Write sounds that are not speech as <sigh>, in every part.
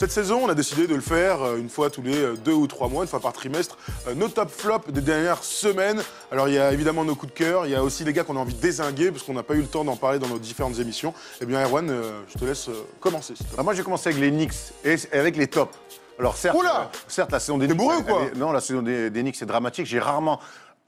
Cette saison, on a décidé de le faire euh, une fois tous les euh, deux ou trois mois, une fois par trimestre, euh, nos top flops des dernières semaines. Alors, il y a évidemment nos coups de cœur, il y a aussi les gars qu'on a envie de désinguer, parce qu'on n'a pas eu le temps d'en parler dans nos différentes émissions. Eh bien, Erwan, je te laisse commencer. Ah, moi, j'ai commencé avec les Knicks et avec les tops. Alors certes, la saison des Knicks, est, non la saison dramatique. J'ai rarement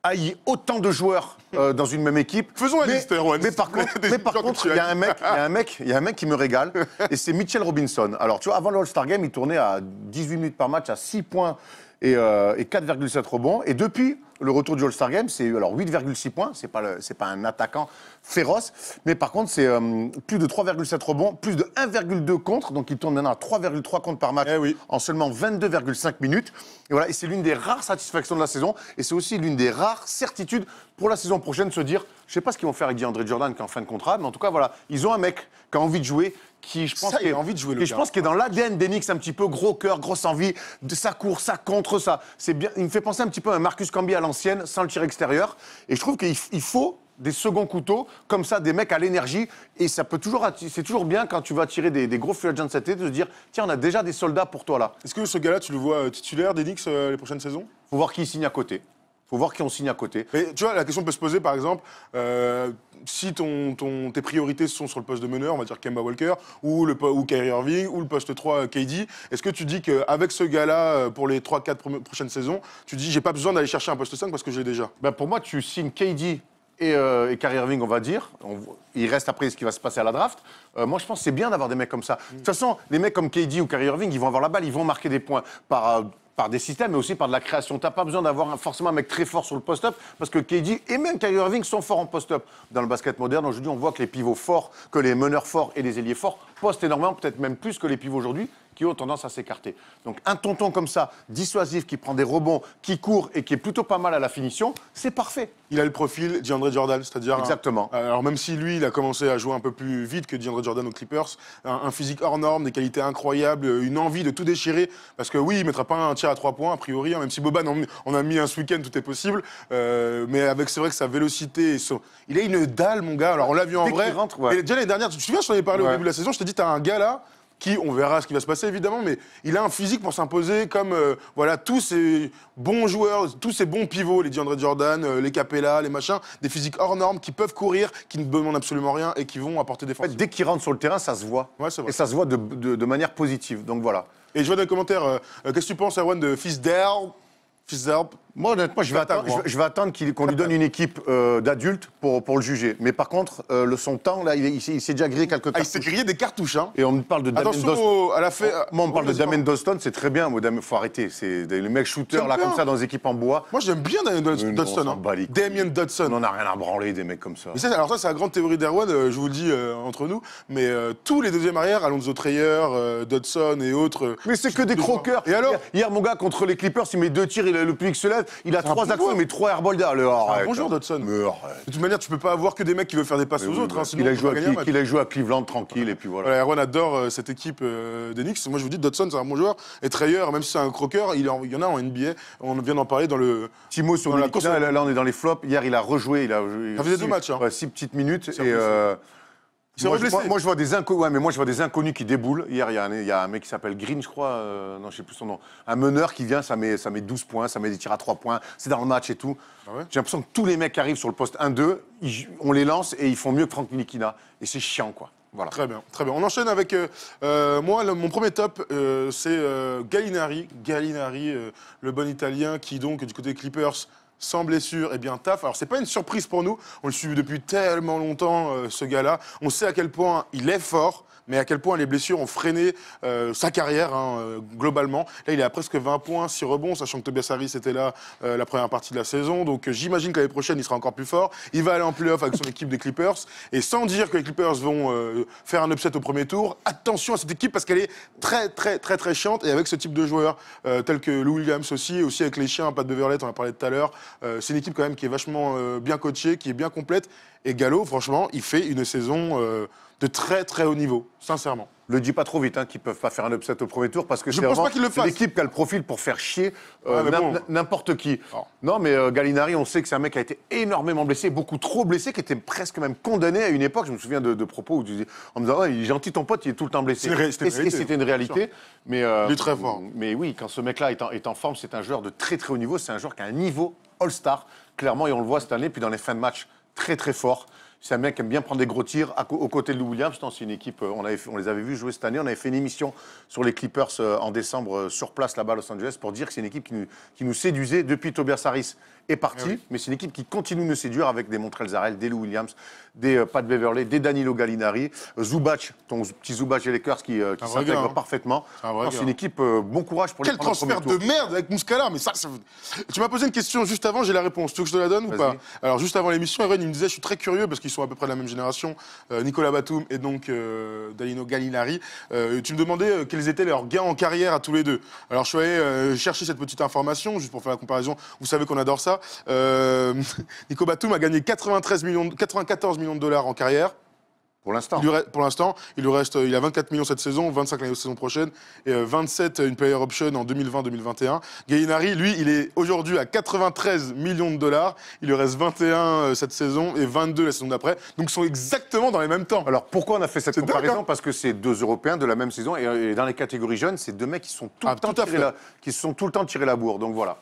haï autant de joueurs euh, dans une même équipe. Faisons un mais, hein, mais par contre, il y a un mec, un mec, il y a un mec qui me régale, et c'est Mitchell Robinson. Alors, tu vois, avant le All-Star Game, il tournait à 18 minutes par match, à 6 points et, euh, et 4,7 rebonds. Et depuis, le retour du All-Star Game, c'est alors 8,6 points, c'est pas, pas un attaquant féroce, mais par contre, c'est euh, plus de 3,7 rebonds, plus de 1,2 contre, donc il tourne maintenant à 3,3 contre par match eh en seulement 22,5 minutes. Et voilà, et c'est l'une des rares satisfactions de la saison, et c'est aussi l'une des rares certitudes pour la saison prochaine, se dire, je sais pas ce qu'ils vont faire avec DeAndre Jordan qui est en fin de contrat, mais en tout cas, voilà, ils ont un mec qui a envie de jouer, qui, je pense, a envie de jouer je pense, qu'il est dans l'ADN d'Enix, un petit peu gros cœur, grosse envie, de court, ça contre ça. C'est bien. Il me fait penser un petit peu à Marcus Cambi à l'ancienne, sans le tir extérieur. Et je trouve qu'il faut des seconds couteaux, comme ça, des mecs à l'énergie. Et ça peut toujours, c'est toujours bien quand tu vas tirer des, gros free agents cet de se dire, tiens, on a déjà des soldats pour toi là. Est-ce que ce gars-là, tu le vois euh, titulaire d'Enix euh, les prochaines saisons Faut voir qui signe à côté faut voir qui on signe à côté. tu vois, la question peut se poser, par exemple, euh, si ton, ton, tes priorités sont sur le poste de meneur, on va dire Kemba Walker, ou, le, ou Kyrie Irving, ou le poste 3 euh, KD, est-ce que tu dis qu'avec ce gars-là, euh, pour les 3-4 prochaines saisons, tu dis j'ai pas besoin d'aller chercher un poste 5 parce que j'ai déjà ben Pour moi, tu signes KD et, Kyrie Irving, on va dire. il reste après ce qui va se passer à la draft. moi, je pense que c'est bien d'avoir des mecs comme ça. De toute façon, des mecs comme KD ou Kyrie Irving, ils vont avoir la balle, ils vont marquer des points par par des systèmes, mais aussi par de la création. T'as pas besoin d'avoir forcément un mec très fort sur le post-up, parce que KD et même Kyrie Irving sont forts en post-up. Dans le basket moderne, aujourd'hui, on voit que les pivots forts, que les meneurs forts et les ailiers forts postent énormément, peut-être même plus que les pivots aujourd'hui, qui ont tendance à s'écarter. Donc un tonton comme ça, dissuasif, qui prend des rebonds, qui court et qui est plutôt pas mal à la finition, c'est parfait. Il a le profil d'André Jordan, c'est-à-dire... Exactement. alors même si lui, il a commencé à jouer un peu plus vite que DeAndre Jordan aux Clippers, un, physique hors norme, des qualités incroyables, une envie de tout déchirer, parce que oui, il mettra pas un tir à trois points, a priori, hein, même si Boban, on, a mis un ce week-end, tout est possible, euh, mais avec, c'est vrai que sa vélocité, il a une dalle, mon gars, alors on l'a vu en vrai. Rentre, déjà l'année dernière, tu te souviens, je t'en ai parlé au début de la saison, je t'ai dit, t'as un gars là qui, on verra ce qui va se passer évidemment, mais il a un physique pour s'imposer comme euh, voilà tous ces bons joueurs, tous ces bons pivots, les Diandre Jordan, euh, les Capella, les machins, des physiques hors normes qui peuvent courir, qui ne demandent absolument rien et qui vont apporter des forces. dès qu'ils rentrent sur le terrain, ça se voit. Et ça se voit de, manière positive. Donc voilà. Et je vois dans les commentaires, euh, qu'est-ce que tu penses, Erwan, de Fils d'Herbe Fils moi, honnêtement, je vais, attendre, je, vais attendre qu'il, qu'on lui donne une équipe euh, d'adultes pour, pour le juger. Mais par contre, euh, le, son temps, là, il, s'est déjà grillé quelques ah, il s'est grillé des cartouches, hein Et on parle de Damien Attention à la oh, moi, on parle de Damien Doston, c'est très bien. Il faut arrêter. C'est les mecs shooters, là, comme ça, dans les équipes en bois. Moi, j'aime bien Damien Dodson. Hein. Damien Dodson. On n'a rien à branler, des mecs comme ça. alors, ça, c'est la grande théorie d'Erwan, euh, je vous le dis entre nous. Mais tous les deuxièmes arrières, Alonso Treyer, Dodson et autres. Mais c'est que des croqueurs. Et alors Hier, mon gars, contre les Clippers, il met deux tirs, il a le plus cela. Il a trois actions, mais trois airballs Bonjour, Dodson. De toute manière, tu peux pas avoir que des mecs qui veulent faire des passes aux autres. Hein, il a joué à Cleveland tranquille, et puis voilà. Aaron adore euh, cette équipe euh, des Knicks. Moi, je vous dis, Dodson, c'est un bon joueur. Et Trayer, même si c'est un croqueur, il y en a en NBA. On vient d'en parler dans le. Timo sur la Là, on est dans les flops. Hier, il a rejoué. Il a, deux matchs. Hein. Six petites minutes. Et. Moi je, vois des inconnus. mais moi, je vois des inconnus qui déboulent. Hier, il y, a un mec qui s'appelle Green, je crois. Euh, non, je sais plus son nom. Un meneur qui vient, ça met, ça met 12 points, ça met des tirs à 3 points. C'est dans le match et tout. Ah J'ai l'impression que tous les mecs qui arrivent sur le poste 1-2, on les lance et ils font mieux que Franck Nikina. Et c'est chiant, quoi. Voilà. Très bien, très bien. On enchaîne avec euh, euh, moi. mon premier top, c'est Gallinari, Gallinari, le bon Italien, qui donc du côté Clippers sans blessure et eh bien taf. Alors n'est pas une surprise pour nous, on le suit depuis tellement longtemps euh, ce gars-là. On sait à quel point il est fort, mais à quel point les blessures ont freiné euh, sa carrière hein, euh, globalement. Là, il est à presque 20 points, 6 rebonds, sachant que Tobias Harris était là euh, la première partie de la saison. Donc j'imagine que l'année prochaine, il sera encore plus fort. Il va aller en play-off avec son <laughs> équipe des Clippers. Et sans dire que les Clippers vont faire un upset au premier tour, attention à cette équipe parce qu'elle est très, très, très, très chiante. Et avec ce type de joueur, tel que Lou Williams aussi, aussi avec les chiens, Pat Beverlet, on en a parlé tout à l'heure, c'est une équipe quand même qui est vachement bien coachée, qui est bien complète. Et Gallo, franchement, il fait une saison de très très haut niveau, sincèrement. Le dis pas trop vite, hein, qu'ils peuvent pas faire un upset au premier tour parce que c'est l'équipe qui a le profil pour faire chier euh, n'importe qui. Ah. Non, mais Galinari, euh, Gallinari, on sait que c'est un mec qui a été énormément blessé, beaucoup trop blessé, qui était presque même condamné à une époque. Je me souviens de, propos où tu dis en me disant, il est gentil ton pote, il est tout le temps blessé. C'était une réalité. Hein, mais, euh, il est très fort. Mais oui, quand ce mec-là est, est en forme, c'est un joueur de très très haut niveau. C'est un joueur qui a un niveau All-Star, clairement, et on le voit cette année. Puis dans les fins de match, très très fort. C'est un mec qui aime bien prendre des gros tirs à, aux côtés de Lou Williams. C'est une équipe, euh, on, les avait vus jouer cette année. On avait fait une émission sur les Clippers euh, en décembre euh, sur place là-bas à Los Angeles pour dire que c'est une équipe qui nous, qui nous séduisait depuis Tobias Harris est parti, eh mais c'est une équipe qui continue de séduire avec des Montrell Zarel, des Lou Williams, des euh, Pat Beverley, des Danilo Gallinari, zubach Zubac, ton petit Zubac et les qui, euh, qui s'intègre hein. parfaitement. C'est une équipe, euh, bon courage pour les Quel transfert de merde avec Mouscala mais ça, Tu m'as posé une question juste avant, j'ai la réponse. Tu veux que je te la donne ou pas Alors, juste avant l'émission, Evan, il me disait, je suis très curieux parce qu'ils sont à peu près de la même génération, Nicolas Batum et donc Danilo Gallinari. tu me demandais quels étaient leurs gains en carrière à tous les deux. Alors, je suis allé chercher cette petite information, juste pour faire la comparaison. Vous savez qu'on adore ça. Euh, <laughs> Nico Batum a gagné 93 millions, 94 millions de dollars en carrière. Pour l'instant. Pour l'instant, il lui reste, il a 24 millions cette saison, 25 la saison prochaine et 27 euh, une player option en 2020-2021. Gallinari, lui, il est aujourd'hui à 93 millions de dollars. Il lui reste 21 euh, cette saison et 22 la saison d'après. Donc ils sont exactement dans les mêmes temps. Alors pourquoi on a fait cette comparaison hein. Parce que c'est deux Européens de la même saison et, dans les catégories jeunes, c'est deux mecs qui sont tout ah, le temps qui sont tout le temps tirés la bourre. Donc voilà.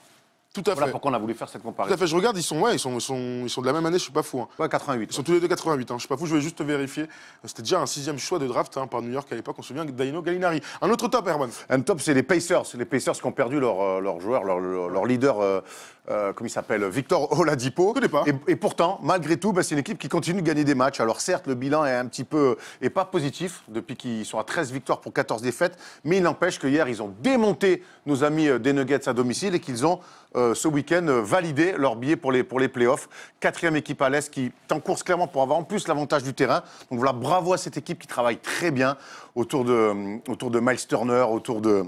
Tout Voilà pourquoi on a voulu faire cette comparaison. Tout à fait, je regarde, ils sont, ouais, ils sont, ils sont, de la même année, je ne suis pas fou. 88. Hein. Ils sont tous les deux 88, je hein. je suis pas fou, je vais juste vérifier. C'était déjà un sixième choix de draft hein, par New York à l'époque, on se souvient, Daino Gallinari. Un autre top, Herman. Un top, c'est les Pacers. Les Pacers qui ont perdu leur, euh, leur joueur, leur, leader. Euh, euh, comme il s'appelle, Victor Oladipo. Et, pourtant, malgré tout, bah, c'est une équipe qui continue de gagner des matchs. Alors certes, le bilan est un petit peu, et pas positif, depuis qu'ils sont à 13 victoires pour 14 défaites, mais il n'empêche que hier, ils ont démonté nos amis euh, des Nuggets à domicile et qu'ils ont, euh, ce week-end, validé leur billet pour les, pour les playoffs. Quatrième équipe à l'Est qui en est course, clairement pour avoir en plus l'avantage du terrain. Donc voilà, bravo à cette équipe qui travaille très bien autour de, autour de Miles Turner, autour de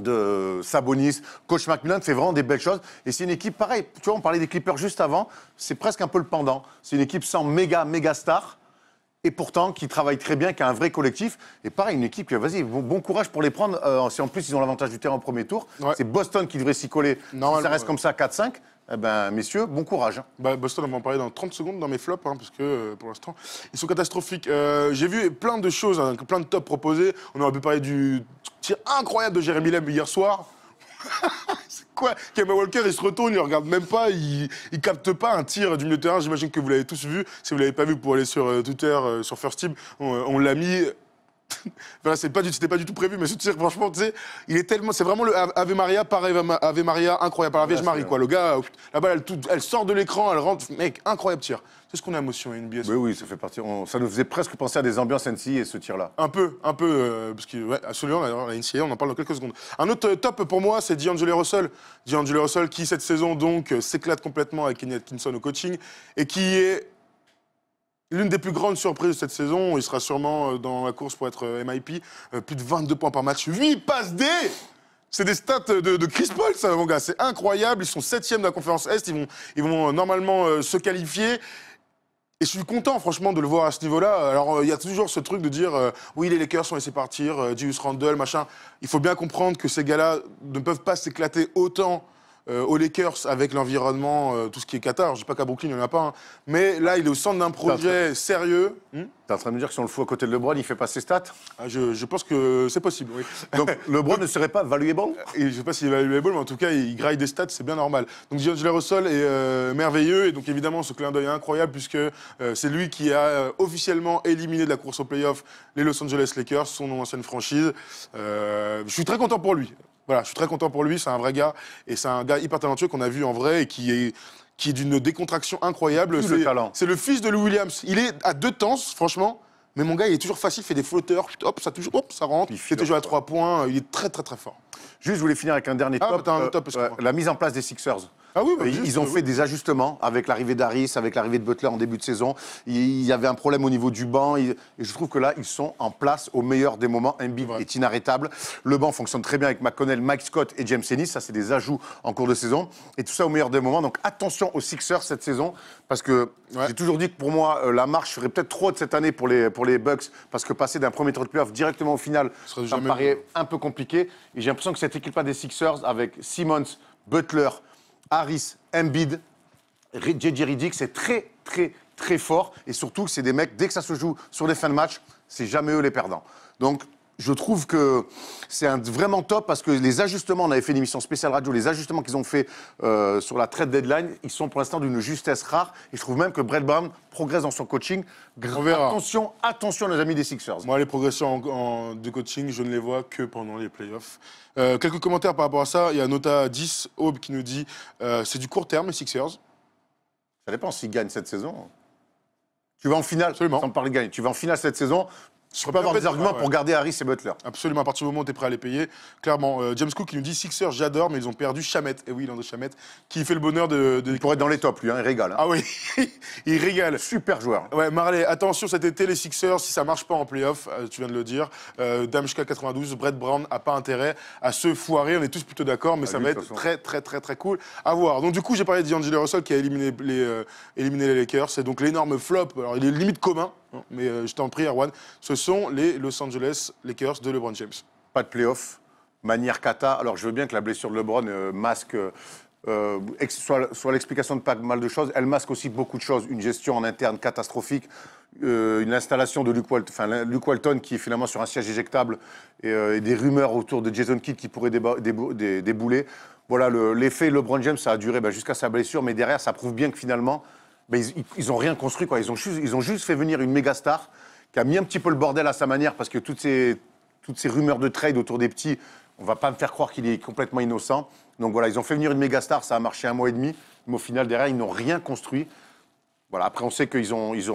de Sabonis, coach McMillan, fait vraiment des belles choses. Et c'est une équipe, pareil, tu vois, on parlait des Clippers juste avant, c'est presque un peu le pendant. C'est une équipe sans méga, méga star, et pourtant qui travaille très bien, qui a un vrai collectif. Et pareil, une équipe vas-y, bon, courage pour les prendre. Euh, en plus ils ont l'avantage du terrain au premier tour, c'est Boston qui devrait s'y coller. Non, si ça reste comme ça 4-5. Eh ben, messieurs, bon courage. Hein. Bah, Boston, on va en parler dans 30 secondes dans mes flops, hein, parce que euh, pour l'instant, ils sont catastrophiques. Euh, j'ai vu plein de choses, hein, plein de tops proposés. On aurait pu parler du incroyable de Jérémy Lem hier soir. <laughs> c'est quoi Kevin Walker, il se retourne, il regarde même pas, il, capte pas un tir du milieu de terrain. J'imagine que vous l'avez tous vu. Si vous ne l'avez pas vu, pour aller sur euh, Twitter, euh, sur First Team, on l'a mis <laughs> voilà, c'est pas du, c'était pas du tout prévu, mais ce tir, franchement, tu sais, il est tellement, c'est vraiment le Ave Maria, par Ave Maria, incroyable, par la Vierge Marie, quoi. Le gars, euh, la balle, elle, sort de l'écran, elle rentre, mec, incroyable tir. C'est ce qu'on a émotion à NBA. Oui, oui, ça fait partie. ça nous faisait presque penser à des ambiances NCI et ce tir-là. Un peu, un peu, euh, parce que ouais, absolument, la, on en parle dans quelques secondes. Un autre euh, top pour moi, c'est D'Angelo Russell. D'Angelo Russell qui cette saison donc s'éclate complètement avec Kenny Atkinson au coaching et qui est L'une des plus grandes surprises de cette saison, il sera sûrement euh, dans la course pour être euh, MIP, euh, plus de 22 points par match, 8 passes D c'est des stats de, Chris Paul, ça, mon gars. C'est incroyable. Ils sont septième de la conférence Est. Ils vont, ils vont normalement se qualifier. Et je suis content, franchement, de le voir à ce niveau-là. Alors, il y a toujours ce truc de dire oui, les Lakers sont laissés partir, Julius Randle, machin. Il faut bien comprendre que ces gars-là ne peuvent pas s'éclater autant aux euh, Lakers avec l'environnement, euh, tout ce qui est Qatar. Je ne dis pas qu'à Brooklyn, il n'y en a pas. Hein. Mais là, il est au centre d'un projet sérieux. Tu es en hmm train de me dire que si on le fout à côté de LeBron, il ne fait pas ses stats ah, je, pense que c'est possible, oui. <laughs> Donc LeBron ne serait pas valuable euh, Je ne sais pas s'il est valuable, mais en tout cas, il graille des stats, c'est bien normal. Donc D'Angelo Russell est merveilleux, et donc évidemment, ce clin d'œil est incroyable, puisque c'est lui qui a officiellement éliminé de la course au playoff les Los Angeles Lakers, son ancienne franchise. je suis très content pour lui. Voilà, je suis très content pour lui, c'est un vrai gars, et c'est un gars hyper talentueux qu'on a vu en vrai et qui est qui est d'une décontraction incroyable. C'est le, le fils de Lou Williams. Il est à deux temps, franchement. Mais mon gars, il est toujours facile, il fait des flotteurs, hop, ça, touche, hop, ça rentre. Il, fait toujours à trois points, il est très très très fort. Juste, je voulais finir avec un dernier ah, top. Euh, la mise en place des Sixers. Ah oui, bah, ils ont euh, fait des ajustements avec l'arrivée d'Aris, avec l'arrivée de Butler en début de saison. Il y avait un problème au niveau du banc. Et je trouve que là, ils sont en place au meilleur des moments. Embiid est inarrêtable. Le banc fonctionne très bien avec McConnell, Mike Scott et James Ennis. Ça, c'est des ajouts en cours de saison. Et tout ça au meilleur des moments. Donc attention aux Sixers cette saison. Parce que j'ai toujours dit que pour moi, euh, la marche serait peut-être trop de cette année pour les, pour les Bucks. Parce que passer d'un premier tour de playoff directement au final, ça me paraît un peu compliqué. Et j'ai l'impression que cette équipe-là des Sixers, avec Simmons, Butler, Harris, Embiid, JJ Riddick, c'est très, très, très fort. Et surtout, c'est des mecs, dès que ça se joue sur les fins de match, c'est jamais eux les perdants. Donc, je trouve que c'est vraiment top parce que les ajustements, on avait fait une émission spéciale radio, les ajustements qu'ils ont fait euh, sur la trade deadline, ils sont pour l'instant d'une justesse rare. Et je trouve même que Brett Brown progresse dans son coaching. Attention, attention, les amis des Sixers. Moi, les progressions en, de coaching, je ne les vois que pendant les playoffs. Euh, quelques commentaires par rapport à ça. Il y a Nota 10, Aube, qui nous dit euh, c'est du court terme, les Sixers. Ça dépend s'ils gagnent cette saison. Tu vas en finale, Absolument. sans parler de gagner. Tu vas en finale cette saison, je ne pas avoir des arguments pour garder Harris et Butler. Absolument, à partir du moment où tu es prêt à les payer. Clairement, euh, James Cook qui nous dit Sixers, j'adore, mais ils ont perdu Chamette. Et eh oui, de Chamette, qui fait le bonheur de. de... Il pourrait être dans les tops, lui, hein, il régale. Hein. Ah oui, <laughs> il régale. Super joueur. Ouais, Marley, attention cet été, les Sixers, si ça marche pas en playoff, off euh, tu viens de le dire, euh, Damshka 92, Brett Brown n'a pas intérêt à se foirer. On est tous plutôt d'accord, mais ah, ça va être très, très, très, très cool à voir. Donc, du coup, j'ai parlé de D'Angelo Russell qui a éliminé les, éliminé les Lakers. C'est donc l'énorme flop. Alors, il est limite commun Hein, mais euh, je t'en prie, Erwan, ce sont les Los Angeles Lakers de LeBron James. Pas de playoff, manière cata. Alors, je veux bien que la blessure de LeBron euh, masque. Euh, soit, l'explication de pas mal de choses, elle masque aussi beaucoup de choses. Une gestion en interne catastrophique, une installation de Luke, Walton, enfin, qui est finalement sur un siège éjectable et, des rumeurs autour de Jason Kidd qui pourrait débouler. Voilà, l'effet LeBron James, ça a duré ben, jusqu'à sa blessure, mais derrière, ça prouve bien que finalement, ils, n'ont rien construit. Quoi. Ils, ont juste, fait venir une méga star qui a mis un petit peu le bordel à sa manière parce que toutes ces, rumeurs de trade autour des petits, on va pas me faire croire qu'il est complètement innocent. Donc voilà, ils ont fait venir une méga star, ça a marché un mois et demi, mais au final, derrière, ils n'ont rien construit après, on sait qu'ils ont, ils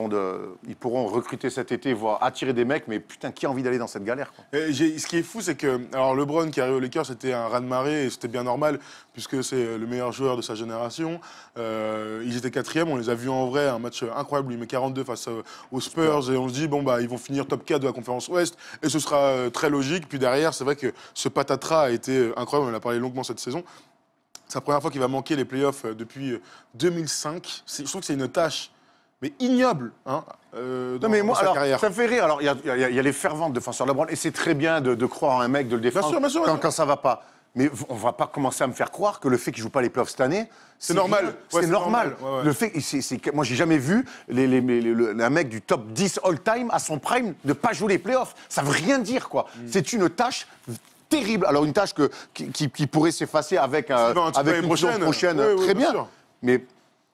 ils pourront recruter cet été, voire attirer des mecs, mais putain, qui a envie d'aller dans cette galère Ce qui est fou, c'est que alors LeBron qui arrive au Lakers, c'était un raz-de-marée, et c'était bien normal, puisque c'est euh, le meilleur joueur de sa génération. Euh, ils étaient quatrième, on les a vus en vrai, un match incroyable, il met 42 face aux Spurs, et on se dit, bon, bah, ils vont finir top 4 de la conférence Ouest, et ce sera euh, très logique. Puis derrière, c'est vrai que ce patatras a été incroyable, on en a parlé longuement cette saison, c'est la première fois qu'il va manquer les playoffs euh, depuis 2005. Euh, je trouve que c'est une tâche mais ignoble dans, hein, euh, non mais moi, sa carrière. Ça fait rire. Alors, il y, a les ferventes défenseurs de la et c'est très bien de, croire en un mec, de le défendre quand, ça ça va pas. Mais on va pas commencer à me faire croire que le fait qu'il joue pas les playoffs cette année, c'est normal. c'est normal. Moi, je n'ai Le fait, moi j'ai jamais vu les, un mec du top 10 all-time à son prime ne pas jouer les playoffs. Ça veut rien dire quoi. Mm. C'est une tâche terrible. Alors une tâche que, qui, pourrait s'effacer avec, euh, une prochaine, prochaine très bien. Mais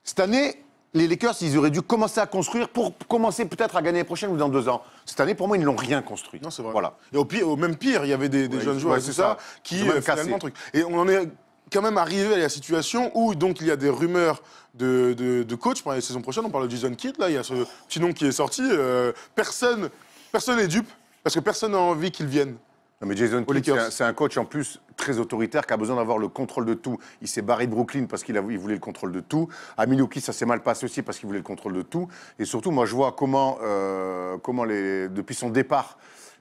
cette année, les Lakers, ils auraient dû commencer à construire pour commencer peut-être à gagner la prochaine ou dans deux ans. Cette année, pour moi, ils n'ont rien construit. Non, c'est vrai. Voilà. Et au, pire, au même pire, il y avait des, jeunes joueurs, c'est ça, qui euh, truc. Et on en est quand même arrivé à la situation où donc il y a des rumeurs de, de, coach pour la saison prochaine. On parle de Jason Kidd, là, il y a ce petit nom qui est sorti. Euh, personne, personne n'est dupe parce que personne n'a envie qu'il vienne mais Jason Kidd, c'est un, coach en plus très autoritaire qui a besoin d'avoir le contrôle de tout. Il s'est barré de Brooklyn parce qu'il voulait le contrôle de tout. À Milwaukee, ça s'est mal passé aussi parce qu'il voulait le contrôle de tout. Et surtout, moi, je vois comment, euh, comment les, depuis son départ,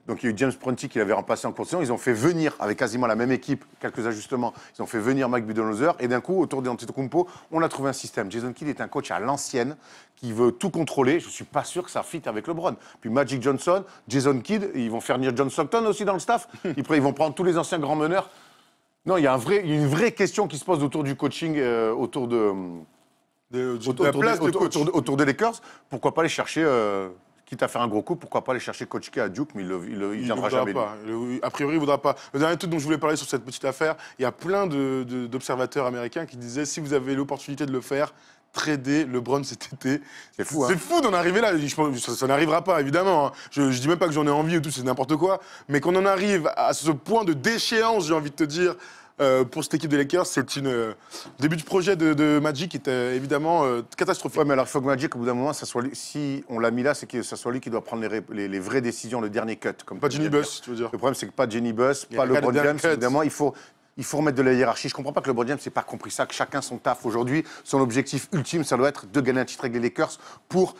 donc il y a eu James Prunty qui l'avait remplacé en position, Ils ont fait venir, avec quasiment la même équipe, quelques ajustements, ils ont fait venir Mike Budenholzer. Et d'un coup, autour d'Antetokounmpo, on a trouvé un système. Jason Kidd est un coach à l'ancienne qui veut tout contrôler. Je ne suis pas sûr que ça fitte avec LeBron. Puis Magic Johnson, Jason Kidd, ils vont faire venir John Stockton aussi dans le staff. <laughs> Ils, vont prendre tous les anciens grands meneurs. Non, il y a un vrai, une vraie question qui se pose autour du coaching, euh, autour de... autour, la place de Autour, des Lakers, pourquoi pas les chercher euh, quitte à faire un gros coup, pourquoi pas aller chercher Kochke à Duke, mais il ne viendra jamais. a priori, il ne voudra pas. Le dernier truc dont je voulais parler sur cette petite affaire, il y a plein d'observateurs américains qui disaient si vous avez l'opportunité de le faire, trader LeBron cet été. C'est fou. Hein. fou d'en arriver là. ça, n'arrivera pas, évidemment. Hein. Je, ne dis même pas que j'en ai envie ou tout, c'est n'importe quoi. Mais qu'on en arrive à ce point de déchéance, j'ai envie de te dire, euh, pour cette équipe des Lakers. C'est une euh, début du projet de, Magic qui était évidemment euh, catastrophique. Ouais, mais alors il faut que Magic, au bout d'un moment, ça soit si on l'a mis là, c'est que ça soit lui qui doit prendre les, vraies décisions, le dernier cut. Comme pas Jenny Buss, tu veux dire Le problème, c'est que pas Jenny Buss, pas LeBron James. Évidemment, il faut il faut remettre de la hiérarchie. Je ne comprends pas que le James n'ait pas compris ça, que chacun son taf aujourd'hui. Son objectif ultime, ça doit être de gagner un titre avec les Lakers pour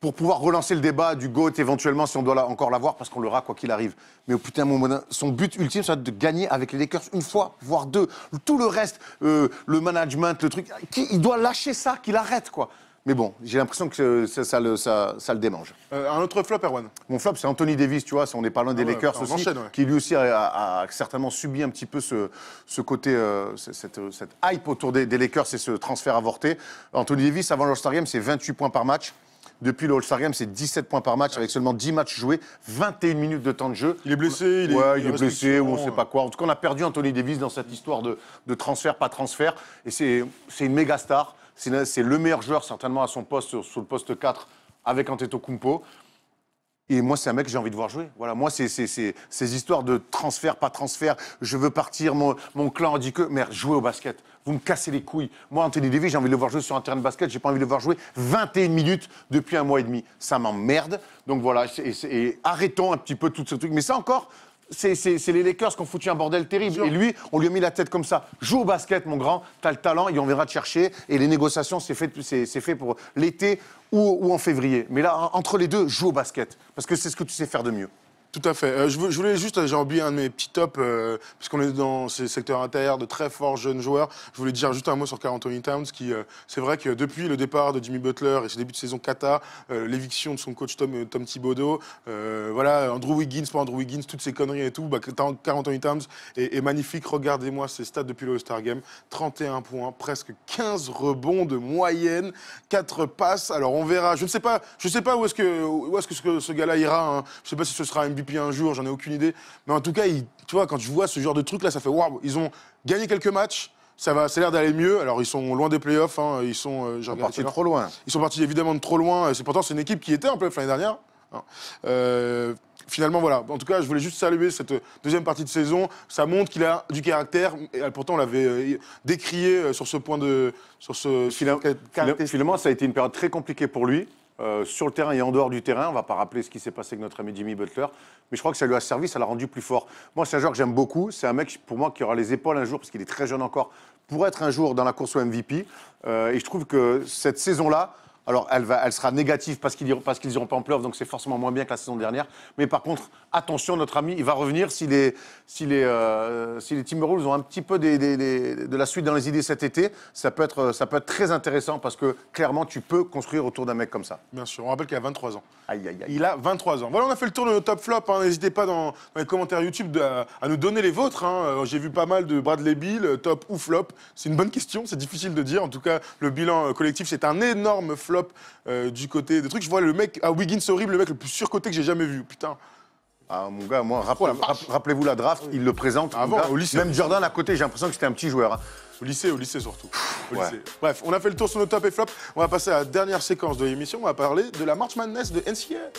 pour pouvoir relancer le débat du GOAT éventuellement si on doit la, encore l'avoir parce qu'on l'aura quoi qu'il arrive. Mais au putain, mon, son but ultime, ça de gagner avec les Lakers une fois, voire deux. Tout le reste, euh, le management, le truc, il doit lâcher ça, qu'il arrête quoi. Mais bon, j'ai l'impression que euh, ça, le, ça, démange. Euh, un autre flop, Erwan Mon flop, c'est Anthony Davis, tu vois, on n'est pas loin des ah Lakers aussi, qui lui aussi a, certainement subi un petit peu ce, côté, cette, hype autour des, Lakers et ce transfert avorté. Anthony Davis, avant l'All-Star Game, c'est 28 points par match. Depuis le All-Star Game, c'est 17 points par match avec seulement 10 matchs joués, 21 minutes de temps de jeu. Il est blessé, il est, ouais, il est blessé ou on ne sait euh. pas quoi. En tout cas, on a perdu Anthony Davis dans cette histoire de, transfert, pas transfert. Et c'est une méga star. C'est le meilleur joueur certainement à son poste, sur le poste 4 avec Antetokounmpo. Et moi, c'est un mec que j'ai envie de voir jouer. Voilà, moi, c'est ces histoires de transfert, pas transfert, je veux partir, mon, clan clan dit que, merde, jouer au basket. Vous me cassez les couilles. Moi, Anthony Davis, j'ai envie de le voir jouer sur un terrain de basket, j'ai pas envie de le voir jouer 21 minutes depuis un mois et demi. Ça m'emmerde. Donc voilà, et, arrêtons un petit peu tout ce truc. Mais ça encore, c'est les Lakers qui ont foutu un bordel terrible. Et lui, on lui a mis la tête comme ça. Joue au basket, mon grand, t'as le talent, et on verra te chercher. Et les négociations, c'est fait, pour l'été ou en février. Mais là, entre les deux, joue au basket. Parce que c'est ce que tu sais faire de mieux. Tout à fait. Euh, je, voulais juste, j'ai oublié un de mes petits tops, euh, parce qu'on est dans ces secteurs intérieurs de très forts jeunes joueurs. Je voulais dire juste un mot sur Carantoni Towns, qui, euh, c'est vrai que depuis le départ de Jimmy Butler et ses débuts de saison Kata, l'éviction de son coach Tom, Tom Thibodeau, voilà, Andrew Wiggins, pas Andrew Wiggins, toutes ces conneries et tout, bah, Towns est, magnifique. Regardez-moi ses stats depuis le All-Star Game 31 points, presque 15 rebonds de moyenne, 4 passes. Alors on verra. Je ne sais pas, je sais pas où est-ce que, où est-ce que ce, gars-là ira. Hein. Je ne sais pas si ce sera un puis un jour, j'en ai aucune idée. Mais en tout cas, il, tu vois, quand je vois ce genre de truc là, ça fait waouh, ils ont gagné quelques matchs. Ça va, ça a l'air d'aller mieux. Alors ils sont loin des playoffs. Hein, ils sont, euh, ils partis trop loin. Ils sont partis évidemment de trop loin. C'est pourtant c'est une équipe qui était en playoff l'année dernière. Hein. Euh, finalement, voilà. En tout cas, je voulais juste saluer cette euh, deuxième partie de saison. Ça montre qu'il a du caractère. Et pourtant, on l'avait décrié sur ce point de. Sur ce, Finalement, ça a été une période très compliquée pour lui. Euh, sur le terrain et en dehors du terrain. On ne va pas rappeler ce qui s'est passé avec notre ami Jimmy Butler, mais je crois que ça lui a servi, ça l'a rendu plus fort. Moi, c'est un joueur que j'aime beaucoup. C'est un mec, pour moi, qui aura les épaules un jour, parce qu'il est très jeune encore, pour être un jour dans la course au MVP. Euh, et je trouve que cette saison-là, alors elle, sera négative parce qu'ils n'iront pas en playoff, donc c'est forcément moins bien que la saison dernière. Mais par contre, attention, notre ami, il va revenir si les, si les, euh, si Timberwolves ont un petit peu de la suite dans les idées cet été. Ça peut, être, ça peut être très intéressant parce que clairement, tu peux construire autour d'un mec comme ça. Bien sûr, on rappelle qu'il a 23 ans. Aïe, aïe, aïe. Il a 23 ans. Voilà, on a fait le tour de nos top flops. Hein. N'hésitez pas dans, les commentaires YouTube à, nous donner les vôtres. Hein. Euh, j'ai vu pas mal de Bradley Bill, euh, top ou flop. C'est une bonne question, c'est difficile de dire. En tout cas, le bilan collectif, c'est un énorme flop du côté des trucs. Je vois le mec à ah, Wiggins horrible, le mec le plus surcoté que j'ai jamais vu. Putain. Ah, mon gars, moi, rappelez, vous oh la draft, il le présente. au lycée. Même Jordan à côté, j'ai l'impression que c'était un petit joueur. Hein. Au lycée, au lycée surtout. Bref, on a fait le tour sur nos top et flop. On va passer à la dernière séquence de l'émission. On va parler de la March de NCA.